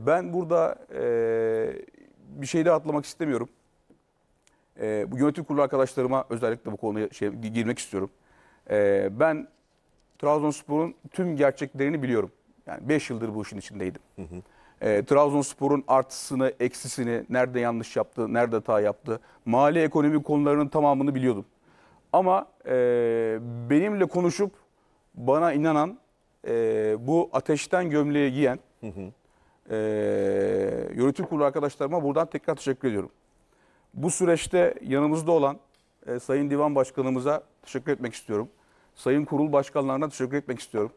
Ben burada e, bir şey de atlamak istemiyorum. E, bu yönetim kurulu arkadaşlarıma özellikle bu konuya şey, girmek istiyorum. E, ben Trabzonspor'un tüm gerçeklerini biliyorum. Yani 5 yıldır bu işin içindeydim. Hı hı. E, Trabzonspor'un artısını, eksisini, nerede yanlış yaptı, nerede hata yaptı, mali ekonomi konularının tamamını biliyordum. Ama e, benimle konuşup bana inanan, e, bu ateşten gömleği giyen, hı hı e, yönetim kurulu arkadaşlarıma buradan tekrar teşekkür ediyorum. Bu süreçte yanımızda olan e, Sayın Divan Başkanımıza teşekkür etmek istiyorum. Sayın Kurul Başkanlarına teşekkür etmek istiyorum.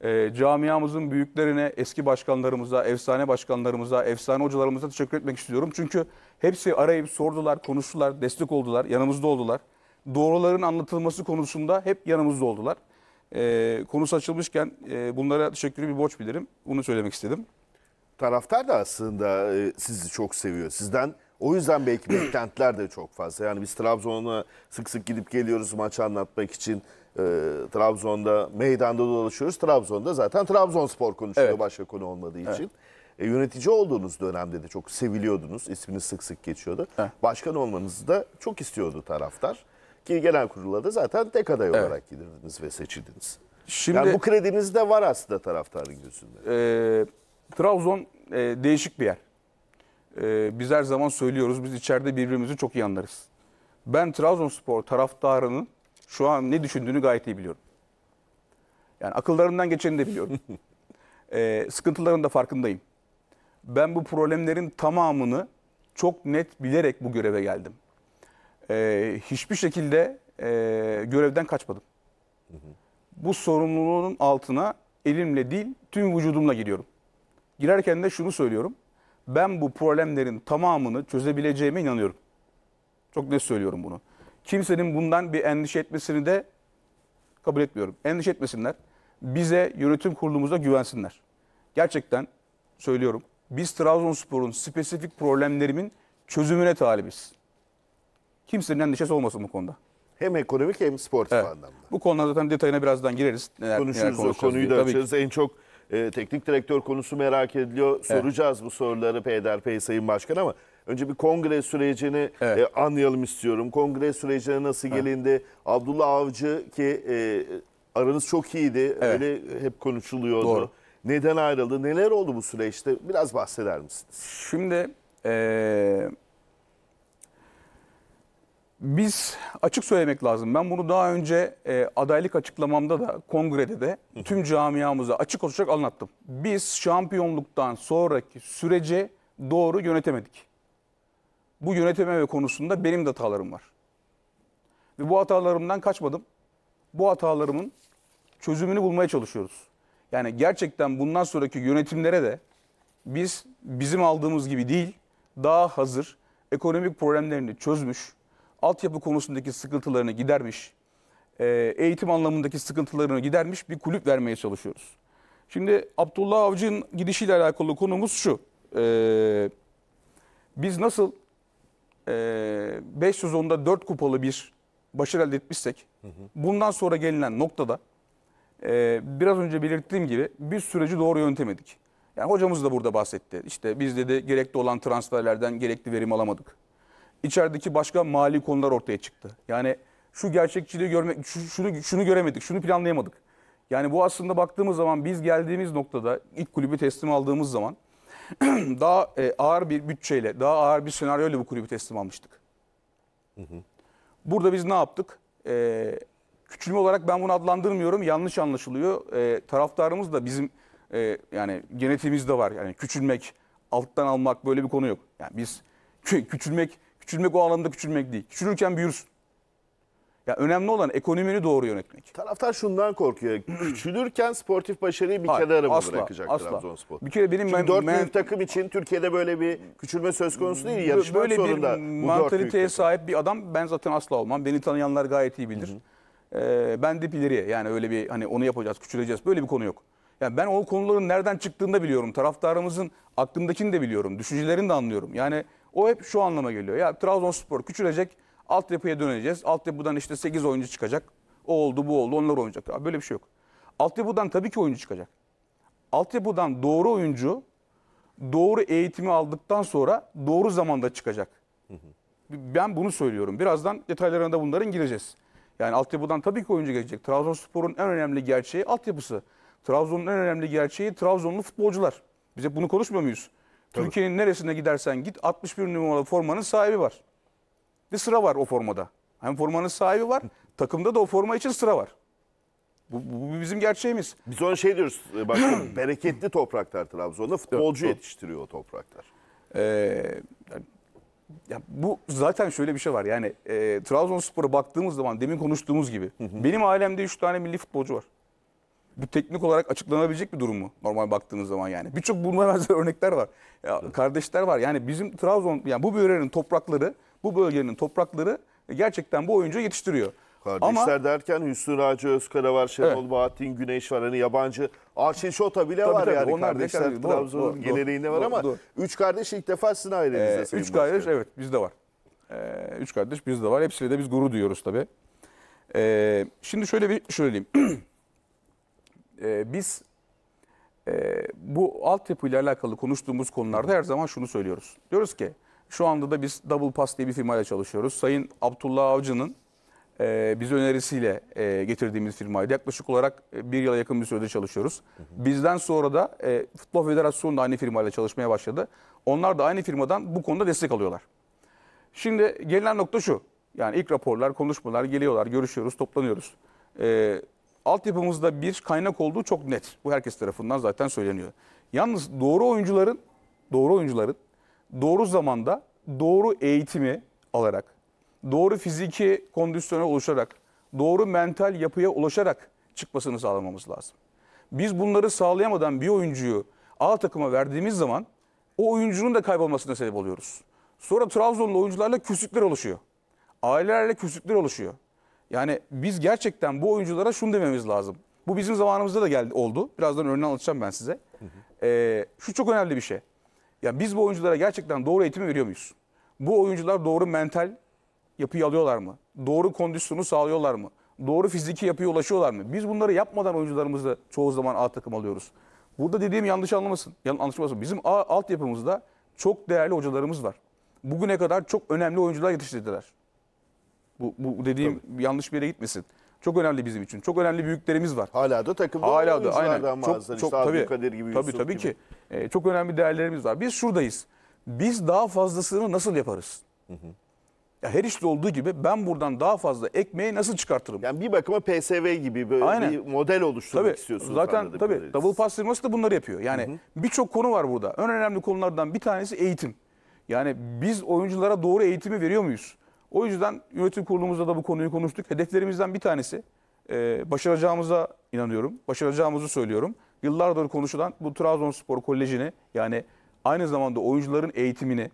E, camiamızın büyüklerine, eski başkanlarımıza, efsane başkanlarımıza, efsane hocalarımıza teşekkür etmek istiyorum. Çünkü hepsi arayıp sordular, konuştular, destek oldular, yanımızda oldular. Doğruların anlatılması konusunda hep yanımızda oldular. E, konusu açılmışken e, bunlara teşekkürü bir borç bilirim. Bunu söylemek istedim taraftar da aslında e, sizi çok seviyor. Sizden o yüzden belki beklentiler de çok fazla. Yani biz Trabzon'a sık sık gidip geliyoruz maçı anlatmak için. E, Trabzon'da meydanda dolaşıyoruz. Trabzon'da zaten Trabzonspor konuşuyor evet. başka konu olmadığı için. Evet. E, yönetici olduğunuz dönemde de çok seviliyordunuz. İsminiz sık sık geçiyordu. Heh. Başkan olmanızı da çok istiyordu taraftar. Ki genel kurulda da zaten tek aday evet. olarak gidildiniz ve seçildiniz. Şimdi, yani bu krediniz de var aslında taraftarın gözünde. E, Trabzon e, değişik bir yer. E, biz her zaman söylüyoruz biz içeride birbirimizi çok iyi anlarız. Ben Trabzonspor taraftarının şu an ne düşündüğünü gayet iyi biliyorum. Yani akıllarından geçeni de biliyorum. e, sıkıntıların da farkındayım. Ben bu problemlerin tamamını çok net bilerek bu göreve geldim. E, hiçbir şekilde e, görevden kaçmadım. Hı hı. Bu sorumluluğun altına elimle değil tüm vücudumla giriyorum. Girerken de şunu söylüyorum. Ben bu problemlerin tamamını çözebileceğime inanıyorum. Çok net söylüyorum bunu. Kimsenin bundan bir endişe etmesini de kabul etmiyorum. Endişe etmesinler. Bize yönetim kurulumuza güvensinler. Gerçekten söylüyorum. Biz Trabzonspor'un spesifik problemlerimin çözümüne talibiz. Kimsenin endişesi olmasın bu konuda. Hem ekonomik hem sportif evet. anlamda. Bu konuda zaten detayına birazdan gireriz. Neler, Konuşuruz neler o konuyu da açarız. En çok e, teknik direktör konusu merak ediliyor. Soracağız bu soruları peyderpey Sayın Başkan ama önce bir kongre sürecini Evet. e, anlayalım istiyorum. Kongre sürecine nasıl gelindi? Abdullah Avcı ki e, aranız çok iyiydi. Öyle hep konuşuluyordu. Doğru. Neden ayrıldı? Neler oldu bu süreçte? Biraz bahseder misiniz? Şimdi eee biz açık söylemek lazım. Ben bunu daha önce e, adaylık açıklamamda da kongrede de tüm camiamıza açık olacak anlattım. Biz şampiyonluktan sonraki sürece doğru yönetemedik. Bu yöneteme konusunda benim de hatalarım var. Ve bu hatalarımdan kaçmadım. Bu hatalarımın çözümünü bulmaya çalışıyoruz. Yani gerçekten bundan sonraki yönetimlere de biz bizim aldığımız gibi değil, daha hazır, ekonomik problemlerini çözmüş, altyapı konusundaki sıkıntılarını gidermiş, e, eğitim anlamındaki sıkıntılarını gidermiş bir kulüp vermeye çalışıyoruz. Şimdi Abdullah Avcı'nın gidişiyle alakalı konumuz şu. E, biz nasıl 5 e, sezonda 4 kupalı bir başarı elde etmişsek bundan sonra gelinen noktada e, biraz önce belirttiğim gibi bir süreci doğru yöntemedik. Yani hocamız da burada bahsetti. İşte biz dedi gerekli olan transferlerden gerekli verim alamadık içerideki başka mali konular ortaya çıktı. Yani şu gerçekçiliği görmek, şunu, şunu göremedik, şunu planlayamadık. Yani bu aslında baktığımız zaman biz geldiğimiz noktada ilk kulübü teslim aldığımız zaman daha e, ağır bir bütçeyle, daha ağır bir senaryoyla bu kulübü teslim almıştık. Hı hı. Burada biz ne yaptık? E, küçülme olarak ben bunu adlandırmıyorum. Yanlış anlaşılıyor. E, taraftarımız da bizim e, yani genetiğimizde var. Yani küçülmek, alttan almak böyle bir konu yok. Yani biz küçülmek Küçülmek o alanda küçülmek değil. Küçülürken büyürsün. Ya önemli olan ekonomini doğru yönetmek. Taraftar şundan korkuyor. Küçülürken sportif başarıyı bir kere kenara mı asla, bırakacak asla. Trabzonspor? Bir kere benim Çünkü ben, dört ben, büyük takım için Türkiye'de böyle bir küçülme söz konusu değil. Yarışmak böyle bir mantaliteye sahip bir adam ben zaten asla olmam. Beni tanıyanlar gayet iyi bilir. Hı hı. Ee, ben de ileriye yani öyle bir hani onu yapacağız, küçüleceğiz. Böyle bir konu yok. Yani ben o konuların nereden çıktığını da biliyorum. Taraftarımızın aklındakini de biliyorum. Düşüncelerini de anlıyorum. Yani o hep şu anlama geliyor. Ya Trabzonspor küçülecek, altyapıya döneceğiz. Altyapıdan işte 8 oyuncu çıkacak. O oldu, bu oldu, onlar oynayacak. Abi böyle bir şey yok. Altyapıdan tabii ki oyuncu çıkacak. Altyapıdan doğru oyuncu doğru eğitimi aldıktan sonra doğru zamanda çıkacak. Ben bunu söylüyorum. Birazdan detaylarına da bunların gireceğiz. Yani altyapıdan tabii ki oyuncu gelecek. Trabzonspor'un en önemli gerçeği altyapısı. Trabzon'un en önemli gerçeği Trabzonlu futbolcular. Bize bunu konuşmuyor muyuz? Türkiye'nin neresine gidersen git 61 numaralı formanın sahibi var. Bir sıra var o formada. Hem formanın sahibi var, takımda da o forma için sıra var. Bu, bu bizim gerçeğimiz. Biz ona şey diyoruz, e, bak bereketli topraklar Trabzon'da futbolcu yetiştiriyor o topraklar. Ee, yani, ya bu zaten şöyle bir şey var yani e, Trabzonspor'a baktığımız zaman demin konuştuğumuz gibi. Benim ailemde 3 tane milli futbolcu var bu teknik olarak açıklanabilecek bir durum mu normal baktığınız zaman yani? Birçok bunlara benzer örnekler var. Ya, evet. Kardeşler var. Yani bizim Trabzon yani bu bölgenin toprakları, bu bölgenin toprakları gerçekten bu oyuncu yetiştiriyor. Kardeşler Ama, derken Hüsnü Raci Özkara var, Şenol evet. Bahattin Güneş var. Hani yabancı Arçin Şota bile tabii, var tabii, yani. Onlar kardeşler Trabzon'un geleneğinde var ama doğru. üç kardeş ilk defa sizin ailenizde. Ee, üç kardeş başka. evet bizde var. Ee, üç kardeş bizde var. Hepsiyle de biz gurur duyuyoruz tabii. Ee, şimdi şöyle bir söyleyeyim. e, biz e, bu altyapıyla alakalı konuştuğumuz konularda her zaman şunu söylüyoruz. Diyoruz ki şu anda da biz Double Pass diye bir firmayla çalışıyoruz. Sayın Abdullah Avcı'nın e, bize önerisiyle e, getirdiğimiz firmaydı. Yaklaşık olarak e, bir yıla yakın bir sürede çalışıyoruz. Hı hı. Bizden sonra da e, Futbol Federasyonu da aynı firmayla çalışmaya başladı. Onlar da aynı firmadan bu konuda destek alıyorlar. Şimdi gelinen nokta şu. Yani ilk raporlar, konuşmalar geliyorlar, görüşüyoruz, toplanıyoruz. E, altyapımızda bir kaynak olduğu çok net. Bu herkes tarafından zaten söyleniyor. Yalnız doğru oyuncuların, doğru oyuncuların doğru zamanda doğru eğitimi alarak, doğru fiziki kondisyona oluşarak, doğru mental yapıya ulaşarak çıkmasını sağlamamız lazım. Biz bunları sağlayamadan bir oyuncuyu A takıma verdiğimiz zaman o oyuncunun da kaybolmasına sebep oluyoruz. Sonra Trabzonlu oyuncularla küslükler oluşuyor. Ailelerle küslükler oluşuyor. Yani biz gerçekten bu oyunculara şunu dememiz lazım. Bu bizim zamanımızda da geldi oldu. Birazdan örneğin anlatacağım ben size. Hı hı. Ee, şu çok önemli bir şey. Yani biz bu oyunculara gerçekten doğru eğitimi veriyor muyuz? Bu oyuncular doğru mental yapıyı alıyorlar mı? Doğru kondisyonu sağlıyorlar mı? Doğru fiziki yapıya ulaşıyorlar mı? Biz bunları yapmadan oyuncularımızı çoğu zaman A takım alıyoruz. Burada dediğim yanlış anlamasın. Yanlış anlaşılmasın. Bizim A, altyapımızda çok değerli hocalarımız var. Bugüne kadar çok önemli oyuncular yetiştirdiler. Bu, bu dediğim yanlış bir yere gitmesin. Çok önemli bizim için. Çok önemli büyüklerimiz var. Hala da takımda Hala da aynen. Çok, çok işte tabii, Kadir gibi, tabii, Yusuf tabii gibi. ki. E, çok önemli değerlerimiz var. Biz şuradayız. Biz daha fazlasını nasıl yaparız? Hı hı. Ya her işte olduğu gibi ben buradan daha fazla ekmeği nasıl çıkartırım? Yani bir bakıma PSV gibi böyle Aynen. bir model oluşturmak tabii, istiyorsunuz. Zaten tabii kadarıyla. double pass da bunları yapıyor. Yani birçok konu var burada. En önemli konulardan bir tanesi eğitim. Yani biz oyunculara doğru eğitimi veriyor muyuz? O yüzden yönetim kurulumuzda da bu konuyu konuştuk. Hedeflerimizden bir tanesi e, başaracağımıza inanıyorum. Başaracağımızı söylüyorum. Yıllardır konuşulan bu Trabzonspor Koleji'ni yani aynı zamanda oyuncuların eğitimini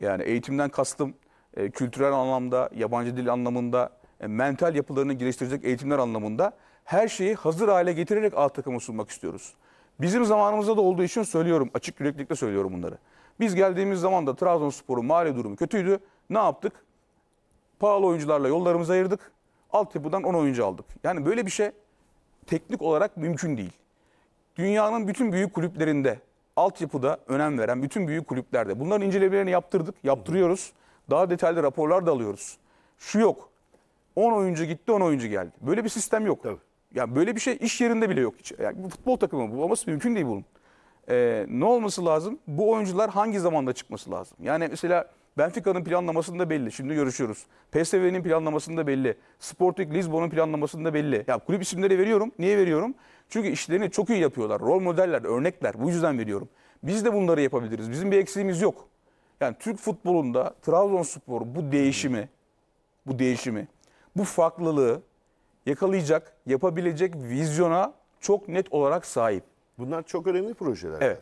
yani eğitimden kastım e, kültürel anlamda, yabancı dil anlamında, e, mental yapılarını geliştirecek eğitimler anlamında her şeyi hazır hale getirerek alt takımı sunmak istiyoruz. Bizim zamanımızda da olduğu için söylüyorum, açık yüreklilikle söylüyorum bunları. Biz geldiğimiz zaman da Trabzonspor'un mali durumu kötüydü. Ne yaptık? Pahalı oyuncularla yollarımızı ayırdık. Altyapıdan 10 oyuncu aldık. Yani böyle bir şey teknik olarak mümkün değil. Dünyanın bütün büyük kulüplerinde altyapıda önem veren bütün büyük kulüplerde bunların incelemelerini yaptırdık, yaptırıyoruz. Daha detaylı raporlar da alıyoruz. Şu yok. 10 oyuncu gitti, 10 oyuncu geldi. Böyle bir sistem yok. Tabii. Yani böyle bir şey iş yerinde bile yok. Hiç. Yani bu futbol takımı bu olması mümkün değil bunun. Ee, ne olması lazım? Bu oyuncular hangi zamanda çıkması lazım? Yani mesela Benfica'nın planlamasında belli. Şimdi görüşüyoruz. PSV'nin planlamasında belli. Sporting Lisbon'un planlamasında belli. Ya kulüp isimleri veriyorum. Niye veriyorum? Çünkü işlerini çok iyi yapıyorlar. Rol modeller, örnekler. Bu yüzden veriyorum. Biz de bunları yapabiliriz. Bizim bir eksiğimiz yok. Yani Türk futbolunda Trabzonspor bu değişimi, bu değişimi, bu farklılığı yakalayacak, yapabilecek vizyona çok net olarak sahip. Bunlar çok önemli projeler. Evet.